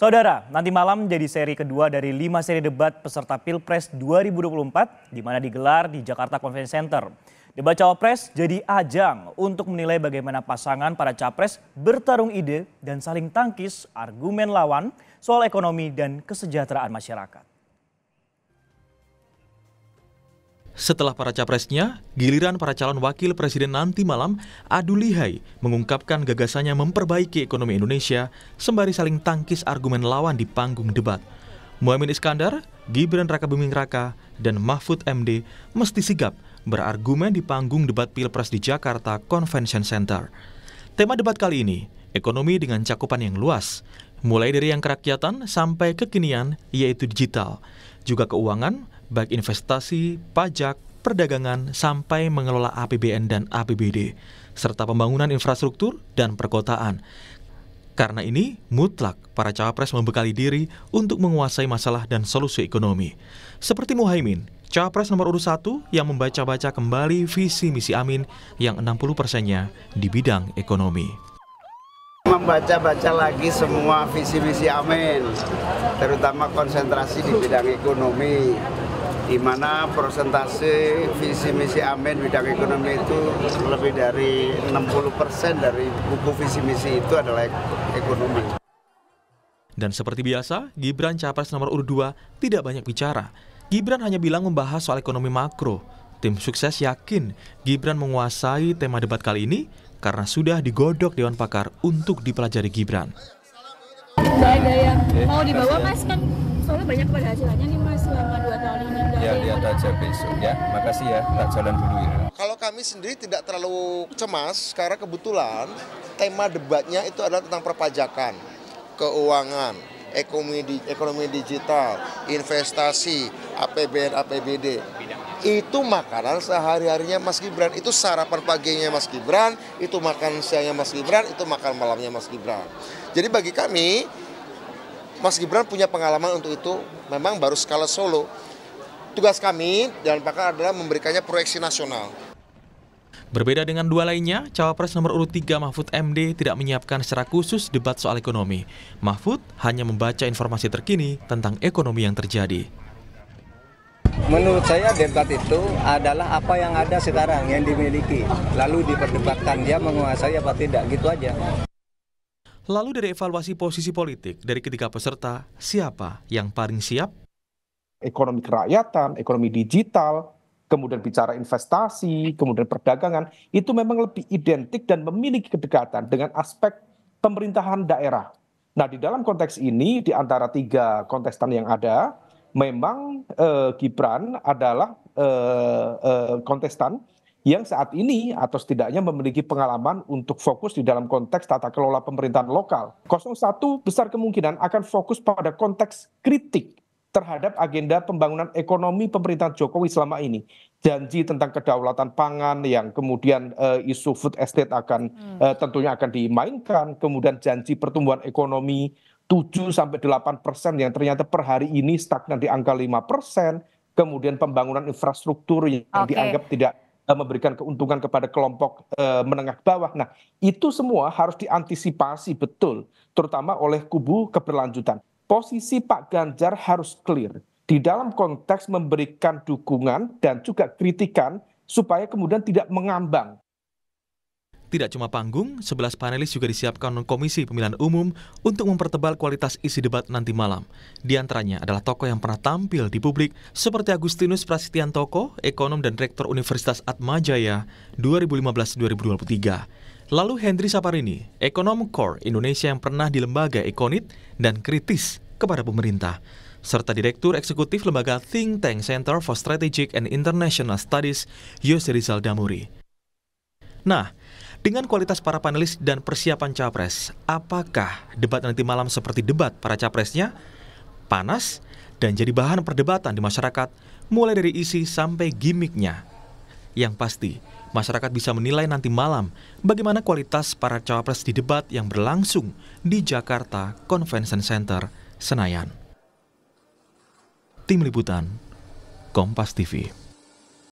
Saudara, nanti malam jadi seri kedua dari lima seri debat peserta Pilpres 2024 di mana digelar di Jakarta Convention Center. Debat Cawapres jadi ajang untuk menilai bagaimana pasangan para capres bertarung ide dan saling tangkis argumen lawan soal ekonomi dan kesejahteraan masyarakat. Setelah para capresnya, giliran para calon wakil presiden nanti malam, adu lihai mengungkapkan gagasannya memperbaiki ekonomi Indonesia sembari saling tangkis argumen lawan di panggung debat. Muhammad Iskandar, Gibran Raka Buming Raka, dan Mahfud MD mesti sigap berargumen di panggung debat Pilpres di Jakarta Convention Center. Tema debat kali ini, ekonomi dengan cakupan yang luas, mulai dari yang kerakyatan sampai kekinian, yaitu digital, juga keuangan, baik investasi, pajak, perdagangan, sampai mengelola APBN dan APBD, serta pembangunan infrastruktur dan perkotaan. Karena ini, mutlak para cawapres membekali diri untuk menguasai masalah dan solusi ekonomi. Seperti Muhaimin, cawapres nomor urut satu yang membaca-baca kembali visi misi Amin yang 60 persennya di bidang ekonomi membaca-baca lagi semua visi-visi Amin, terutama konsentrasi di bidang ekonomi di mana persentase visi misi Amin bidang ekonomi itu lebih dari 60% dari buku visi misi itu adalah ekonomi. Dan seperti biasa, Gibran capres nomor urut 2 tidak banyak bicara. Gibran hanya bilang membahas soal ekonomi makro. Tim sukses yakin Gibran menguasai tema debat kali ini karena sudah digodok Dewan Pakar untuk dipelajari Gibran. Gak ada yang mau dibawa mas kan soalnya banyak pada hasilannya nih mas selama 2 Ya lihat aja besok ya. Makasih ya, tak jalan dulu ya. Kalau kami sendiri tidak terlalu cemas karena kebetulan tema debatnya itu adalah tentang perpajakan, keuangan, ekonomi ekonomi digital, investasi, APBN, APBD. Itu makanan sehari-harinya Mas Gibran, itu sarapan paginya Mas Gibran, itu makan siangnya Mas Gibran, itu makan malamnya Mas Gibran. Jadi bagi kami Mas Gibran punya pengalaman untuk itu, memang baru skala solo, Tugas kami dan pakar adalah memberikannya proyeksi nasional. Berbeda dengan dua lainnya, Cawapres nomor urut 3 Mahfud MD tidak menyiapkan secara khusus debat soal ekonomi. Mahfud hanya membaca informasi terkini tentang ekonomi yang terjadi. Menurut saya debat itu adalah apa yang ada sekarang, yang dimiliki. Lalu diperdebatkan dia menguasai apa tidak, gitu aja. Lalu dari evaluasi posisi politik dari ketiga peserta, siapa yang paling siap ekonomi kerakyatan, ekonomi digital, kemudian bicara investasi, kemudian perdagangan, itu memang lebih identik dan memiliki kedekatan dengan aspek pemerintahan daerah. Nah, di dalam konteks ini, di antara tiga kontestan yang ada, memang eh, Gibran adalah eh, eh, kontestan yang saat ini atau setidaknya memiliki pengalaman untuk fokus di dalam konteks tata kelola pemerintahan lokal. 01 besar kemungkinan akan fokus pada konteks kritik terhadap agenda pembangunan ekonomi pemerintahan Jokowi selama ini. Janji tentang kedaulatan pangan yang kemudian uh, isu food estate akan hmm. uh, tentunya akan dimainkan, kemudian janji pertumbuhan ekonomi 7 sampai 8 persen yang ternyata per hari ini stagnan di angka 5 persen, kemudian pembangunan infrastruktur yang okay. dianggap tidak eh, memberikan keuntungan kepada kelompok e, menengah bawah. Nah, itu semua harus diantisipasi betul, terutama oleh kubu keberlanjutan posisi Pak Ganjar harus clear di dalam konteks memberikan dukungan dan juga kritikan supaya kemudian tidak mengambang. Tidak cuma panggung, 11 panelis juga disiapkan oleh Komisi Pemilihan Umum untuk mempertebal kualitas isi debat nanti malam. Di antaranya adalah tokoh yang pernah tampil di publik seperti Agustinus Prasetyan Toko, ekonom dan rektor Universitas Atmajaya 2015-2023. Lalu Hendri Saparini, ekonom core Indonesia yang pernah di lembaga Ekonit dan kritis kepada pemerintah, serta Direktur Eksekutif Lembaga Think Tank Center for Strategic and International Studies, Yose Rizal Damuri. Nah, dengan kualitas para panelis dan persiapan capres, apakah debat nanti malam seperti debat para capresnya? Panas dan jadi bahan perdebatan di masyarakat, mulai dari isi sampai gimmicknya. Yang pasti, Masyarakat bisa menilai nanti malam bagaimana kualitas para cawapres di debat yang berlangsung di Jakarta Convention Center, Senayan. Tim Liputan, Kompas TV.